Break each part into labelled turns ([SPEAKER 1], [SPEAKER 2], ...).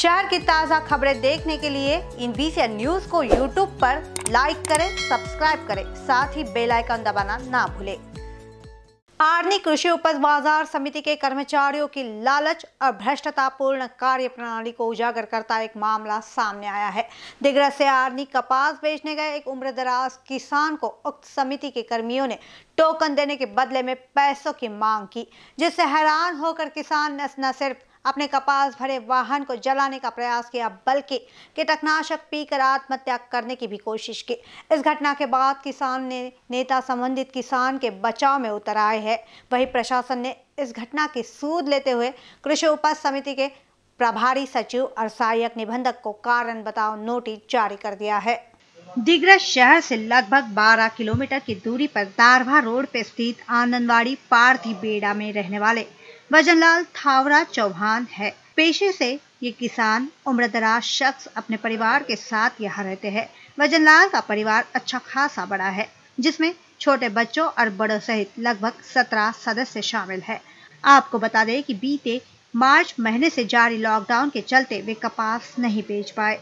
[SPEAKER 1] शहर की ताज़ा खबरें देखने के लिए इन बीसी न्यूज को यूट्यूब पर लाइक करें सब्सक्राइब करें साथ ही बेल आइकन दबाना ना भूलें आर्नी कृषि उपज बाजार समिति के कर्मचारियों की लालच और भ्रष्टतापूर्ण कार्य प्रणाली को उजागर करता एक मामला सामने आया है दिग्रह से आर्नी कपास बेचने गए एक उम्रदराज किसान को उक्त समिति के कर्मियों ने टोकन देने के बदले में पैसों की मांग की जिससे हैरान होकर किसान न सिर्फ अपने कपास भरे वाहन को जलाने का प्रयास किया बल्कि कीटकनाशक पीकर आत्महत्या करने की भी कोशिश की इस घटना के बाद किसान ने नेता संबंधित किसान के बचाव में उतर आए हैं वही प्रशासन ने इस घटना की सूद लेते हुए कृषि उपज समिति के प्रभारी सचिव और सहायक निबंधक को कारण बताओ नोटिस जारी कर दिया है दिग्रज शहर से लगभग 12 किलोमीटर की दूरी पर दारवा रोड पर स्थित आंगनबाड़ी पार्थी बेड़ा में रहने वाले भजनलाल थावरा चौहान है पेशे से ये किसान उम्रदराज शख्स अपने परिवार के साथ यहाँ रहते हैं भजनलाल का परिवार अच्छा खासा बड़ा है जिसमें छोटे बच्चों और बड़ों सहित लगभग सत्रह सदस्य शामिल है आपको बता दें कि बीते मार्च महीने से जारी लॉकडाउन के चलते वे कपास नहीं बेच पाए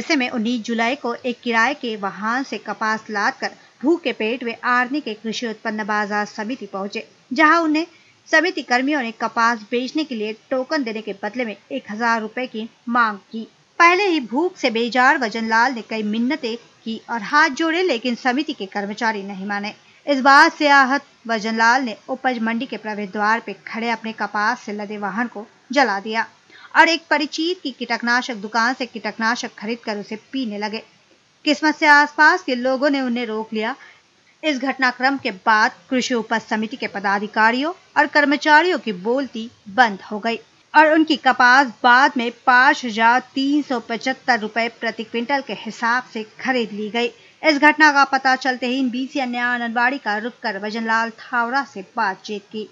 [SPEAKER 1] ऐसे में उन्नीस जुलाई को एक किराए के वाहन से कपास लाद कर भूखे पेट वे आर्नी के कृषि उत्पन्न बाजार समिति पहुंचे जहां उन्हें समिति कर्मियों ने कपास बेचने के लिए टोकन देने के बदले में एक हजार रूपए की मांग की पहले ही भूख से बेजार वजनलाल ने कई मिन्नतें की और हाथ जोड़े लेकिन समिति के कर्मचारी नहीं माने इस बात से आहत वजनलाल ने उपज मंडी के प्रवेश द्वार पे खड़े अपने कपास से लदे वाहन को जला दिया और एक परिचित की कीटकनाशक दुकान से कीटकनाशक खरीद कर उसे पीने लगे किस्मत से आसपास के लोगों ने उन्हें रोक लिया इस घटनाक्रम के बाद कृषि उपज समिति के पदाधिकारियों और कर्मचारियों की बोलती बंद हो गई और उनकी कपास बाद में पाँच हजार तीन सौ पचहत्तर रूपए प्रति क्विंटल के हिसाब से खरीद ली गई इस घटना का पता चलते ही बीसी अन्य आंगनबाड़ी का रुक कर वजनलाल थावरा से बातचीत की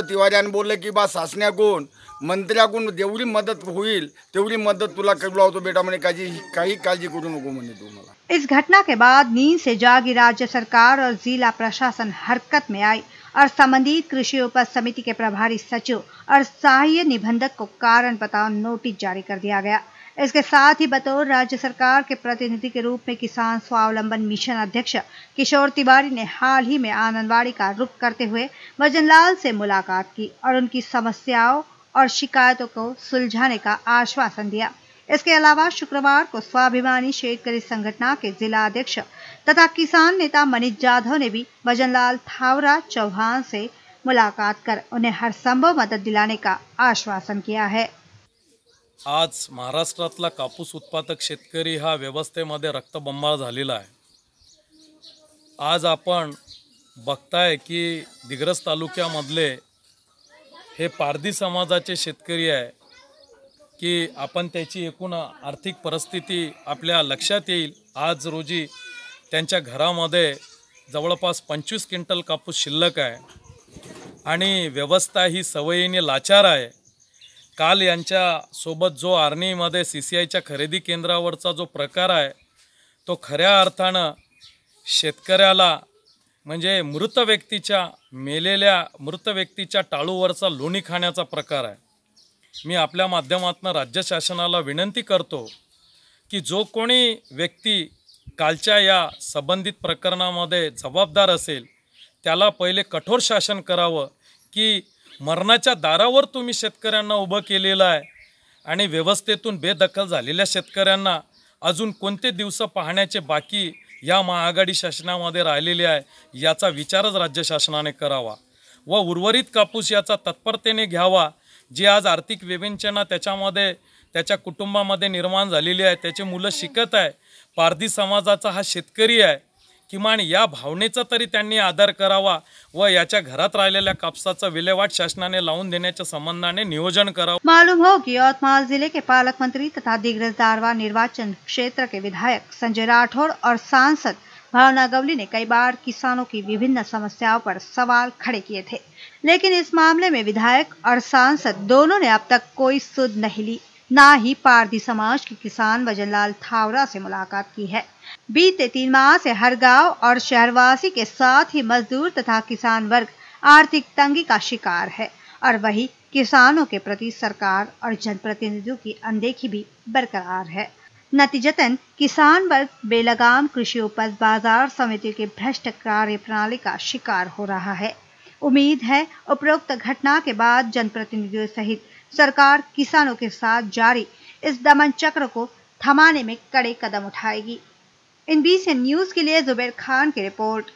[SPEAKER 2] तिवारी बोल कि बा सासण्याकून मंत्र्याकून जेवरी मदद होईल तेवढी मदत तुला कर लावतो बेटा मैंने का ही का करू नको म्हणे तू
[SPEAKER 1] तो इस घटना के बाद नींद से जागी राज्य सरकार और जिला प्रशासन हरकत में आई और संबंधित कृषि उपज समिति के प्रभारी सचिव और सहाय निबंधक को कारण बताओ नोटिस जारी कर दिया गया इसके साथ ही बतौर राज्य सरकार के प्रतिनिधि के रूप में किसान स्वावलंबन मिशन अध्यक्ष किशोर तिवारी ने हाल ही में आंगनबाड़ी का रुख करते हुए भजनलाल से मुलाकात की और उनकी समस्याओं और शिकायतों को सुलझाने का आश्वासन दिया इसके अलावा शुक्रवार को स्वाभिमानी शेतकारी संगठन के जिला अध्यक्ष तथा किसान नेता मनीष जाधव ने भी भजनलाल थावरा चौहान से मुलाकात कर उन्हें हर संभव मदद दिलाने का आश्वासन किया है
[SPEAKER 2] आज महाराष्ट्रातला कापूस उत्पादक शेतकरी हा व्यवस्थेमध्ये रक्तबंबाळ झालेला आहे आज आपण बघताय की दिग्रस तालुक्यामधले हे पारधी समाजाचे शेतकरी आहे की आपण त्याची एकूण आर्थिक परिस्थिती आपल्या लक्षात येईल आज रोजी त्यांच्या घरामध्ये जवळपास पंचवीस क्विंटल कापूस शिल्लक आहे आणि व्यवस्था ही सवयीने लाचार आहे काल यांच्यासोबत जो आर्मीमध्ये सी सी आयच्या खरेदी केंद्रावरचा जो प्रकार आहे तो खऱ्या अर्थानं शेतकऱ्याला म्हणजे मृत व्यक्तीच्या मेलेल्या मृत व्यक्तीच्या टाळूवरचा लोणी खाण्याचा प्रकार आहे मी आपल्या माध्यमातून राज्य शासनाला विनंती करतो की जो कोणी व्यक्ती कालच्या या संबंधित प्रकरणामध्ये जबाबदार असेल त्याला पहिले कठोर शासन करावं की मरणाच्या दारावर तुम्ही शेतकऱ्यांना उभं केलेलं आहे आणि व्यवस्थेतून बेदखल झालेल्या शेतकऱ्यांना अजून कोणते दिवस पाहण्याचे बाकी या महाआघाडी शासनामध्ये राहिलेले आहे याचा विचारच राज्य शासनाने करावा व उर्वरित कापूस याचा तत्परतेने घ्यावा जे आज आर्थिक विवेंचना त्याच्यामध्ये त्याच्या कुटुंबामध्ये निर्माण झालेली आहे त्याचे मुलं शिकत आहे पारधी समाजाचा हा शेतकरी आहे किमान या भावनेचा तरी त्यांनी आदर करावा व याच्या घरात राहिलेल्या कापसाचा विल्हेवाट शासनाने लावून देण्याच्या संबंधाने नियोजन करावं
[SPEAKER 1] मालूम हो कि यवतमाल जिले के पालक मंत्री तथा दिग्रज दारवा निर्वाचन क्षेत्र के विधायक संजय राठौड़ और सांसद भावना गवली ने कई बार किसानों की विभिन्न समस्याओं पर सवाल खड़े किए थे लेकिन इस मामले में विधायक और सांसद दोनों ने अब तक कोई सुध नहीं ली ना ही पारदी समाज के किसान वजनलाल थावरा से मुलाकात की है बीते तीन माह से हर गांव और शहरवासी के साथ ही मजदूर तथा किसान वर्ग आर्थिक तंगी का शिकार है और वही किसानों के प्रति सरकार और जनप्रतिनिधियों की अनदेखी भी बरकरार है नतीजतन किसान वर्ग बेलगाम कृषि उपज बाजार समिति के भ्रष्ट कार्य प्रणाली का शिकार हो रहा है उम्मीद है उपरोक्त घटना के बाद जनप्रतिनिधियों सहित सरकार किसानों के साथ जारी इस दमन चक्र को थमाने में कड़े कदम उठाएगी इन न्यूज के लिए जुबैर खान की रिपोर्ट